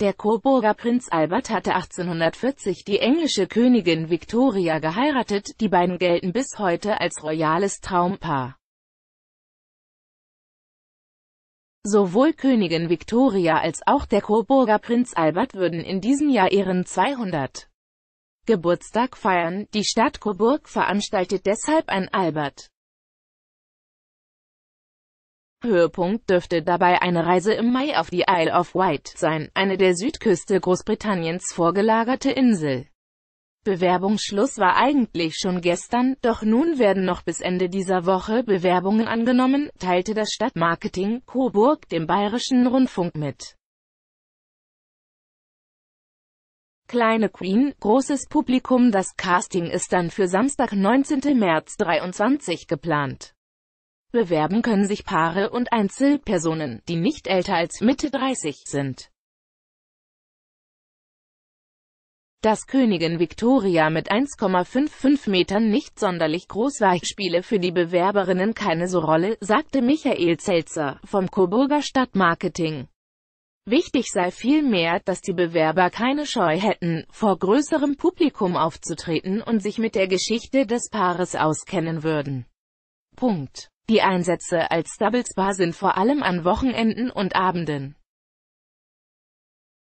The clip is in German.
Der Coburger Prinz Albert hatte 1840 die englische Königin Victoria geheiratet, die beiden gelten bis heute als royales Traumpaar. Sowohl Königin Victoria als auch der Coburger Prinz Albert würden in diesem Jahr ihren 200. Geburtstag feiern. Die Stadt Coburg veranstaltet deshalb ein Albert Höhepunkt dürfte dabei eine Reise im Mai auf die Isle of Wight sein, eine der Südküste Großbritanniens vorgelagerte Insel. Bewerbungsschluss war eigentlich schon gestern, doch nun werden noch bis Ende dieser Woche Bewerbungen angenommen, teilte das Stadtmarketing Coburg dem Bayerischen Rundfunk mit. Kleine Queen, großes Publikum Das Casting ist dann für Samstag 19. März 23 geplant. Bewerben können sich Paare und Einzelpersonen, die nicht älter als Mitte 30 sind. Dass Königin Victoria mit 1,55 Metern nicht sonderlich groß war, spiele für die Bewerberinnen keine so Rolle, sagte Michael Zelzer vom Coburger Stadtmarketing. Wichtig sei vielmehr, dass die Bewerber keine Scheu hätten, vor größerem Publikum aufzutreten und sich mit der Geschichte des Paares auskennen würden. Punkt. Die Einsätze als Doublespa sind vor allem an Wochenenden und Abenden